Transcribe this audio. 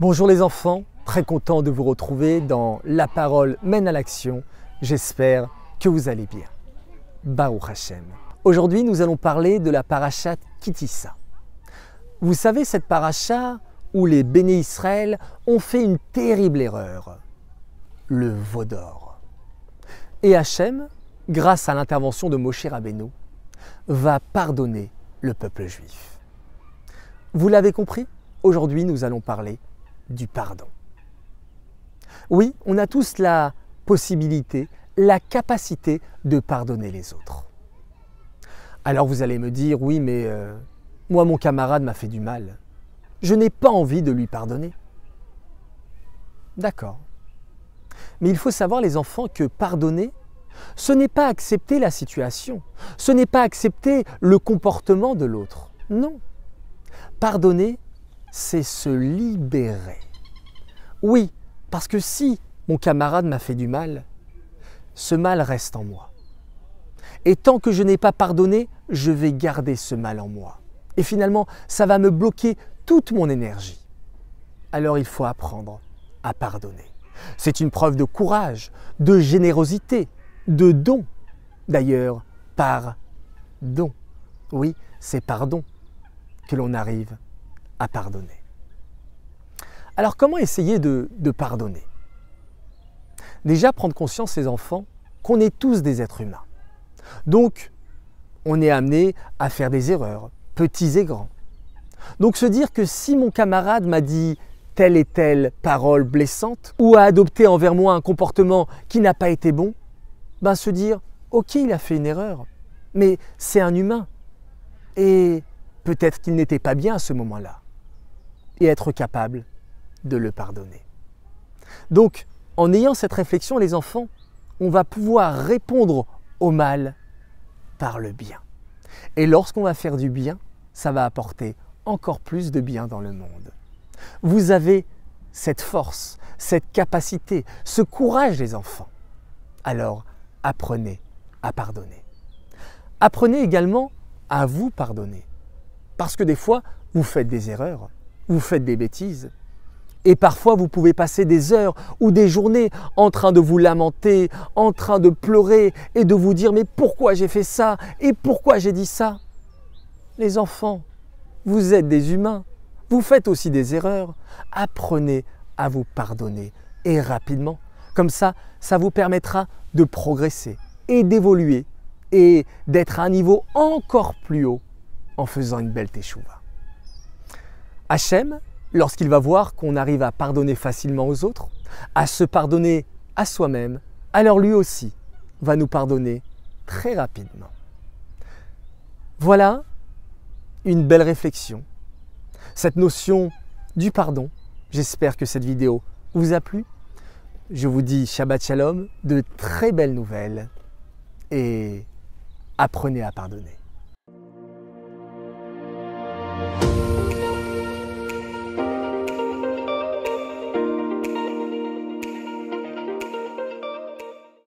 Bonjour les enfants, très content de vous retrouver dans La parole mène à l'action. J'espère que vous allez bien. Baruch Hashem. Aujourd'hui, nous allons parler de la paracha Kitissa. Vous savez, cette paracha où les béné Israël ont fait une terrible erreur, le Vaudor. Et Hachem, grâce à l'intervention de Moshe Rabbeinu, va pardonner le peuple juif. Vous l'avez compris Aujourd'hui, nous allons parler du pardon. Oui, on a tous la possibilité, la capacité de pardonner les autres. Alors vous allez me dire, oui, mais euh, moi, mon camarade m'a fait du mal. Je n'ai pas envie de lui pardonner. D'accord. Mais il faut savoir, les enfants, que pardonner, ce n'est pas accepter la situation, ce n'est pas accepter le comportement de l'autre. Non. Pardonner, c'est se libérer. Oui, parce que si mon camarade m'a fait du mal, ce mal reste en moi. Et tant que je n'ai pas pardonné, je vais garder ce mal en moi. Et finalement, ça va me bloquer toute mon énergie. Alors il faut apprendre à pardonner. C'est une preuve de courage, de générosité, de don. D'ailleurs, par don. Oui, c'est pardon que l'on arrive pardonner. Alors comment essayer de, pardonner Déjà prendre conscience, ces enfants, qu'on est tous des êtres humains. Donc, on est amené à faire des erreurs, petits et grands. Donc se dire que si mon camarade m'a dit telle et telle parole blessante, ou a adopté envers moi un comportement qui n'a pas été bon, ben se dire, ok, il a fait une erreur, mais c'est un humain. Et peut-être qu'il n'était pas bien à ce moment-là et être capable de le pardonner. Donc, en ayant cette réflexion, les enfants, on va pouvoir répondre au mal par le bien. Et lorsqu'on va faire du bien, ça va apporter encore plus de bien dans le monde. Vous avez cette force, cette capacité, ce courage les enfants. Alors, apprenez à pardonner. Apprenez également à vous pardonner. Parce que des fois, vous faites des erreurs, vous faites des bêtises. Et parfois, vous pouvez passer des heures ou des journées en train de vous lamenter, en train de pleurer et de vous dire mais pourquoi j'ai fait ça et pourquoi j'ai dit ça Les enfants, vous êtes des humains, vous faites aussi des erreurs. Apprenez à vous pardonner et rapidement. Comme ça, ça vous permettra de progresser et d'évoluer et d'être à un niveau encore plus haut en faisant une belle teshuvah. Hachem, lorsqu'il va voir qu'on arrive à pardonner facilement aux autres, à se pardonner à soi-même, alors lui aussi va nous pardonner très rapidement. Voilà une belle réflexion. Cette notion du pardon, j'espère que cette vidéo vous a plu. Je vous dis Shabbat Shalom, de très belles nouvelles et apprenez à pardonner.